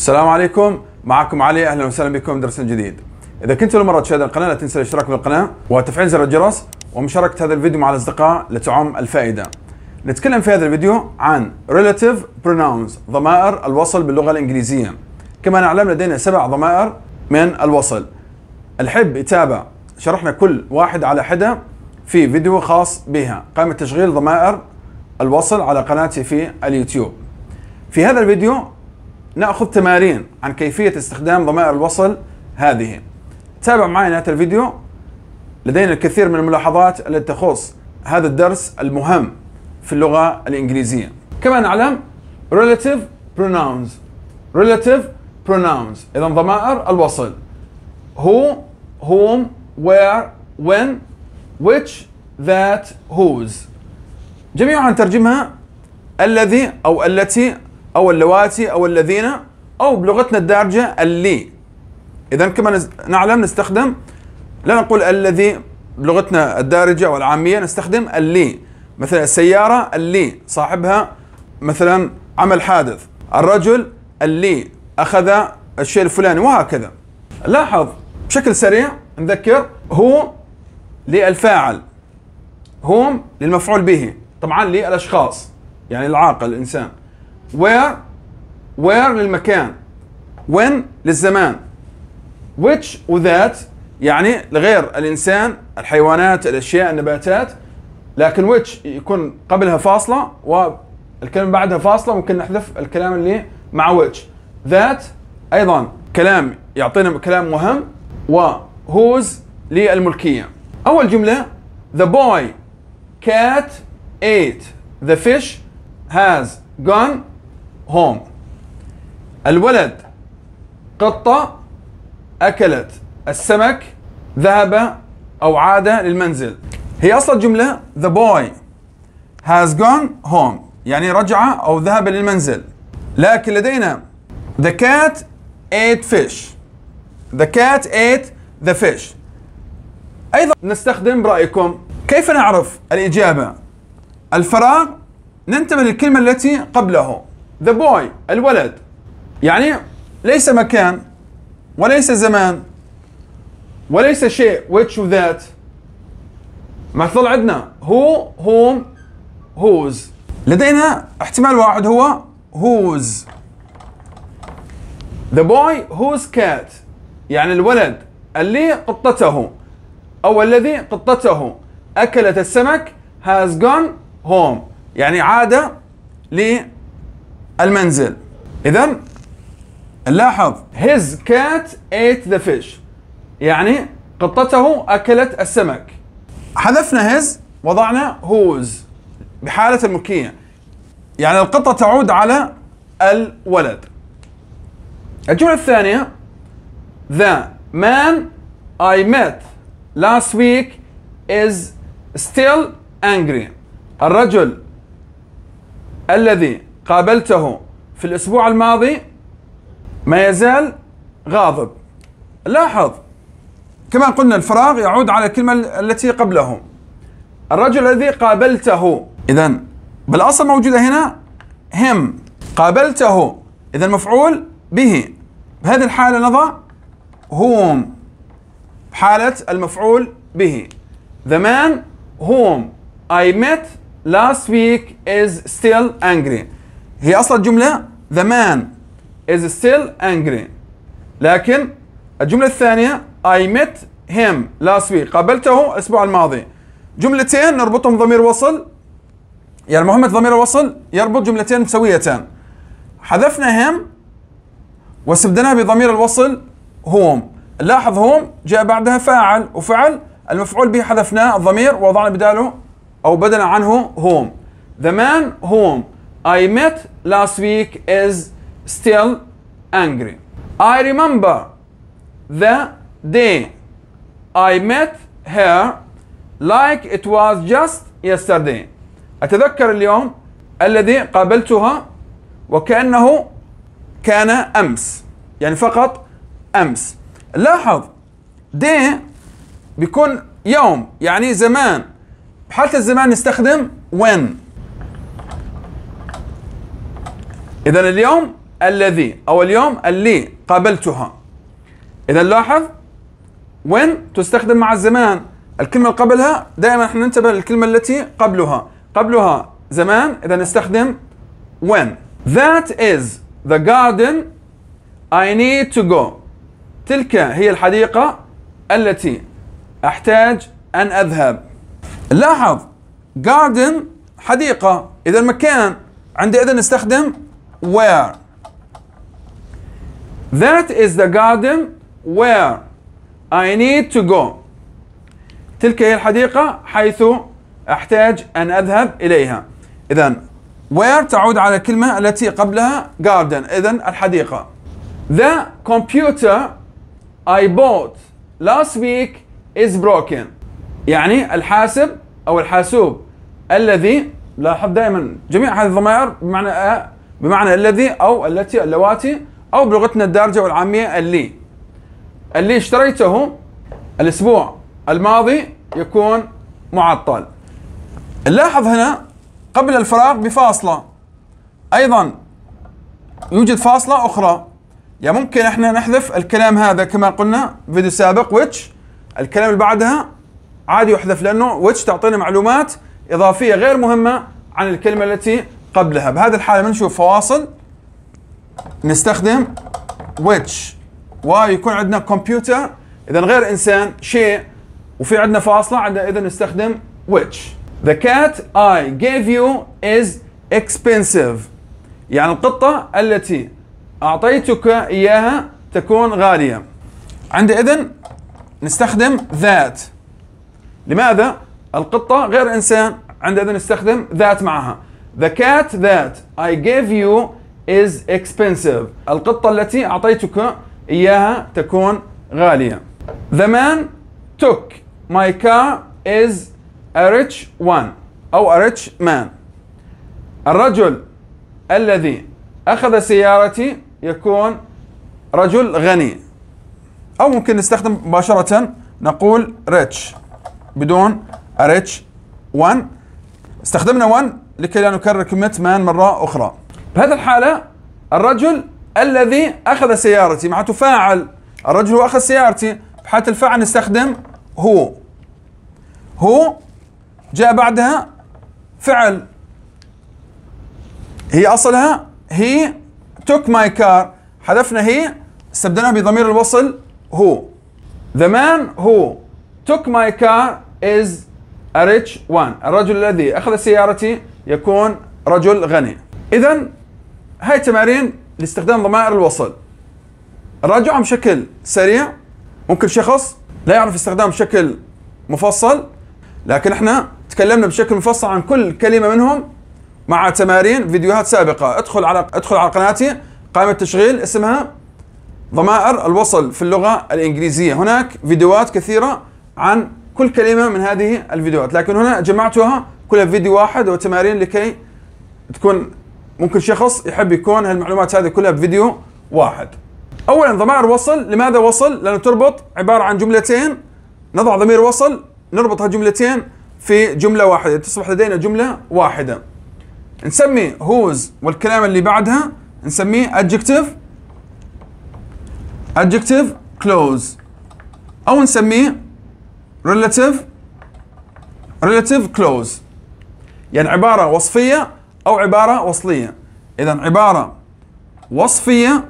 السلام عليكم معكم علي اهلا وسهلا بكم درس جديد اذا كنت اول مره تشاهد القناه لا تنسى الاشتراك بالقناه وتفعيل زر الجرس ومشاركه هذا الفيديو مع الاصدقاء لتعم الفائده نتكلم في هذا الفيديو عن relative pronouns ضمائر الوصل باللغه الانجليزيه كما نعلم لدينا سبع ضمائر من الوصل الحب يتابع شرحنا كل واحد على حده في فيديو خاص بها قام تشغيل ضمائر الوصل على قناتي في اليوتيوب في هذا الفيديو ناخذ تمارين عن كيفيه استخدام ضمائر الوصل هذه تابع معي نهايه الفيديو لدينا الكثير من الملاحظات التي تخص هذا الدرس المهم في اللغه الانجليزيه كما نعلم relative pronouns relative pronouns اذا ضمائر الوصل who whom where when which that whose جميعها نترجمها الذي او التي او اللواتي او الذين او بلغتنا الدارجه اللي اذا كما نعلم نستخدم لا نقول الذي بلغتنا الدارجه والعاميه نستخدم اللي مثلا السياره اللي صاحبها مثلا عمل حادث الرجل اللي اخذ الشيء الفلاني وهكذا لاحظ بشكل سريع نذكر هو للفاعل هم للمفعول به طبعا للاشخاص يعني العاقل الانسان where وير للمكان when للزمان which وذات يعني لغير الإنسان الحيوانات الأشياء النباتات لكن which يكون قبلها فاصلة والكلمة بعدها فاصلة ممكن نحذف الكلام اللي مع which ذات أيضا كلام يعطينا كلام مهم و whose للملكية أول جملة The boy cat ate the fish has gone هوم الولد قطة أكلت السمك ذهب أو عاد للمنزل هي أصل الجملة the boy has gone home يعني رجع أو ذهب للمنزل لكن لدينا the cat ate fish the cat ate the fish أيضا نستخدم برأيكم كيف نعرف الإجابة الفراغ ننتبه للكلمة التي قبله ذا بوي الولد يعني ليس مكان وليس زمان وليس شيء which وذات ما تظل عندنا هو هوم هوز لدينا احتمال واحد هو هوز The boy whose cat يعني الولد اللي قطته أو الذي قطته أكلت السمك has gone home يعني عاد ل المنزل إذا لاحظ his cat ate the fish يعني قطته أكلت السمك حذفنا his وضعنا whose بحالة الملكية يعني القطة تعود على الولد الجملة الثانية The man I met last week is still angry الرجل الذي قابلته في الأسبوع الماضي ما يزال غاضب لاحظ كما قلنا الفراغ يعود على الكلمة التي قبله الرجل الذي قابلته إذا بالأصل موجودة هنا هم قابلته إذا مفعول به بهذه الحالة نضع هوم حالة المفعول به The man whom I met last week is still angry هي اصلا الجمله the man is still angry لكن الجمله الثانيه I met him last week قابلته الاسبوع الماضي جملتين نربطهم ضمير وصل يعني مهمة ضمير الوصل يربط جملتين سويتان حذفنا هم واستبدلناها بضمير الوصل هوم لاحظ هوم جاء بعدها فاعل وفعل المفعول به حذفناه الضمير ووضعنا بداله او بدلا عنه هوم ذا مان هوم I met last week is still angry. I remember the day I met her like it was just yesterday. أتذكر اليوم الذي قابلتها وكأنه كان أمس يعني فقط أمس لاحظ day بيكون يوم يعني زمان حالة الزمان نستخدم when إذا اليوم الذي أو اليوم اللي قابلتها إذا لاحظ وين تستخدم مع الزمان الكلمة اللي قبلها دائما احنا ننتبه للكلمة التي قبلها قبلها زمان إذا نستخدم when that is the garden I need to go تلك هي الحديقة التي أحتاج أن أذهب لاحظ garden حديقة إذا مكان عندئذ نستخدم where that is the garden where I need to go تلك هي الحديقة حيث أحتاج أن أذهب إليها إذا where تعود على الكلمة التي قبلها garden إذا الحديقة The computer I bought last week is broken يعني الحاسب أو الحاسوب الذي لاحظ دائما جميع هذه الضمائر بمعنى بمعنى الذي أو التي اللواتي أو بلغتنا الدارجة والعامية اللي اللي اشتريته الأسبوع الماضي يكون معطل نلاحظ هنا قبل الفراغ بفاصلة أيضا يوجد فاصلة أخرى يعني ممكن احنا نحذف الكلام هذا كما قلنا فيديو سابق ويتش الكلام اللي بعدها عادي يحذف لأنه ويتش تعطينا معلومات إضافية غير مهمة عن الكلمة التي قبلها بهذه الحالة بنشوف فواصل نستخدم which ويكون عندنا كمبيوتر اذا غير انسان شيء وفي عندنا فاصلة عندنا اذا نستخدم which The cat I gave you is expensive يعني القطة التي أعطيتك إياها تكون غالية عندئذ نستخدم ذات لماذا؟ القطة غير إنسان عندئذ نستخدم ذات معها The cat that I gave you is expensive. القطة التي أعطيتك إياها تكون غالية. The man took my car is a rich one أو a rich man. الرجل الذي أخذ سيارتي يكون رجل غني. أو ممكن نستخدم مباشرة نقول rich بدون a rich one. استخدمنا one لكي لا نكرر كلمة مان مرة أخرى بهذه الحالة الرجل الذي أخذ سيارتي معناته فاعل الرجل هو أخذ سيارتي بحالة الفاعل نستخدم هو هو جاء بعدها فعل هي أصلها هي توك ماي كار حذفنا هي استبدلناها بضمير الوصل هو The man who took my car is a rich one الرجل الذي أخذ سيارتي يكون رجل غني اذا هاي تمارين لاستخدام ضمائر الوصل راجعهم بشكل سريع ممكن شخص لا يعرف استخدام بشكل مفصل لكن احنا تكلمنا بشكل مفصل عن كل كلمه منهم مع تمارين فيديوهات سابقه ادخل على ادخل على قناتي قائمه تشغيل اسمها ضمائر الوصل في اللغه الانجليزيه هناك فيديوهات كثيره عن كل كلمه من هذه الفيديوهات لكن هنا جمعتها كلها فيديو واحد وتمارين لكي تكون ممكن شخص يحب يكون هالمعلومات هذه كلها بفيديو واحد اولا ضمائر وصل لماذا وصل لانه تربط عباره عن جملتين نضع ضمير وصل نربط هالجملتين في جمله واحده تصبح لدينا جمله واحده نسمي هوز والكلام اللي بعدها نسميه adjective adjective close او نسميه relative relative close يعني عبارة وصفية أو عبارة وصلية إذا عبارة وصفية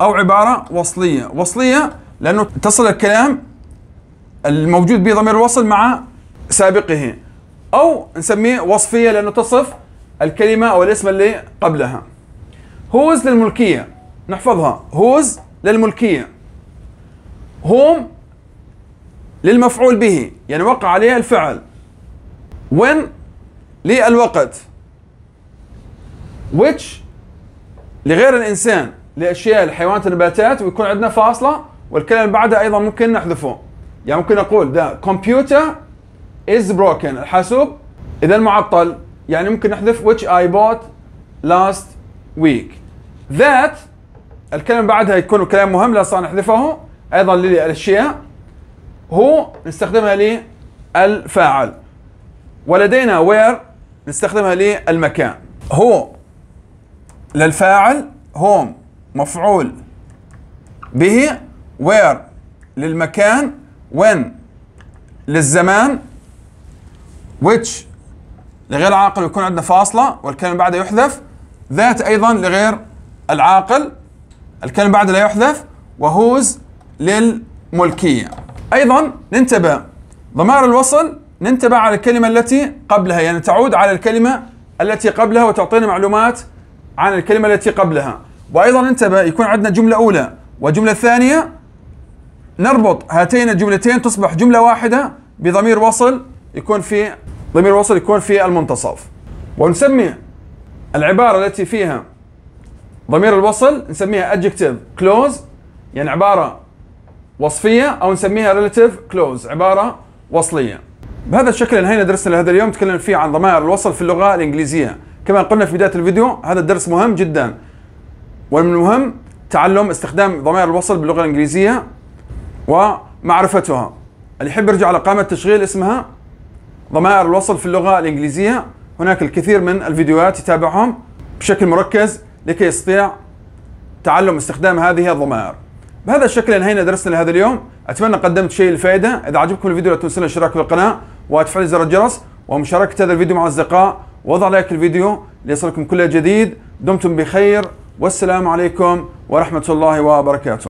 أو عبارة وصلية وصلية لأنه تصل الكلام الموجود به ضمير الوصل مع سابقه أو نسميه وصفية لأنه تصف الكلمة أو الاسم اللي قبلها هوز للملكية نحفظها هوز للملكية هوم للمفعول به يعني وقع عليه الفعل when للوقت which لغير الانسان لاشياء الحيوانات النباتات ويكون عندنا فاصله والكلمه اللي بعدها ايضا ممكن نحذفه يعني ممكن نقول ذا كمبيوتر از بروكن الحاسوب اذا معطل يعني ممكن نحذف which I bought last week that الكلمة بعدها يكون كلام مهم لا صار نحذفه ايضا للاشياء هو نستخدمها للفاعل ولدينا where نستخدمها للمكان هو للفاعل هوم مفعول به وير للمكان وين للزمان which لغير العاقل يكون عندنا فاصلة والكلمة بعدها يحذف ذات أيضا لغير العاقل الكلمة بعدها لا يحذف وهوز للملكية أيضا ننتبه ضمائر الوصل ننتبه على الكلمة التي قبلها يعني تعود على الكلمة التي قبلها وتعطينا معلومات عن الكلمة التي قبلها وأيضا ننتبه يكون عندنا جملة أولى وجملة ثانية نربط هاتين الجملتين تصبح جملة واحدة بضمير وصل يكون في ضمير وصل يكون في المنتصف ونسمي العبارة التي فيها ضمير الوصل نسميها adjective close يعني عبارة وصفية أو نسميها relative close عبارة وصلية بهذا الشكل انهينا درسنا لهذا اليوم تكلمنا فيه عن ضمائر الوصل في اللغه الانجليزيه كما قلنا في بدايه الفيديو هذا الدرس مهم جدا ومن المهم تعلم استخدام ضمائر الوصل باللغه الانجليزيه ومعرفتها اللي يحب يرجع على قائمه تشغيل اسمها ضمائر الوصل في اللغه الانجليزيه هناك الكثير من الفيديوهات يتابعهم بشكل مركز لكي يستطيع تعلم استخدام هذه الضمائر بهذا الشكل انهينا درسنا لهذا اليوم اتمنى قدمت شيء الفائده اذا عجبكم الفيديو لا تنسون الاشتراك بالقناه وتفعيل زر الجرس ومشاركة هذا الفيديو مع أصدقاء وضع لايك الفيديو ليصلكم كل جديد دمتم بخير والسلام عليكم ورحمة الله وبركاته